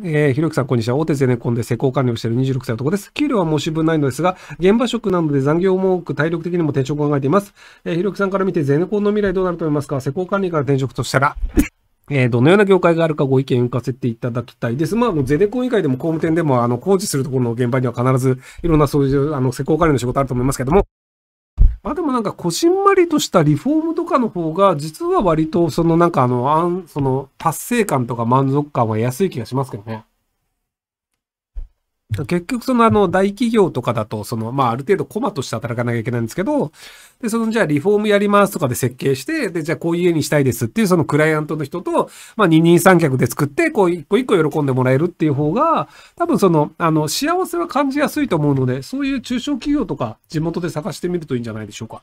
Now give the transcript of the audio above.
えー、ひろゆきさん、こんにちは。大手ゼネコンで施工管理をしている26歳男です。給料は申し分ないのですが、現場職なので残業も多く、体力的にも転職を考えています。えー、ひろゆきさんから見て、ゼネコンの未来どうなると思いますか施工管理から転職としたらえー、どのような業界があるかご意見をかせていただきたいです。まあ、もうゼネコン以外でも工務店でも、あの、工事するところの現場には必ず、いろんなそういう、あの、施工管理の仕事あると思いますけども、まあでもなんか、こしんまりとしたリフォームとかの方が、実は割と、そのなんかあの、あんその、達成感とか満足感は安い気がしますけどね。結局そのあの大企業とかだと、そのまあある程度コマとして働かなきゃいけないんですけど、で、そのじゃあリフォームやりますとかで設計して、で、じゃあこういう家にしたいですっていうそのクライアントの人と、まあ二人三脚で作って、こう一個一個喜んでもらえるっていう方が、多分その、あの、幸せは感じやすいと思うので、そういう中小企業とか地元で探してみるといいんじゃないでしょうか。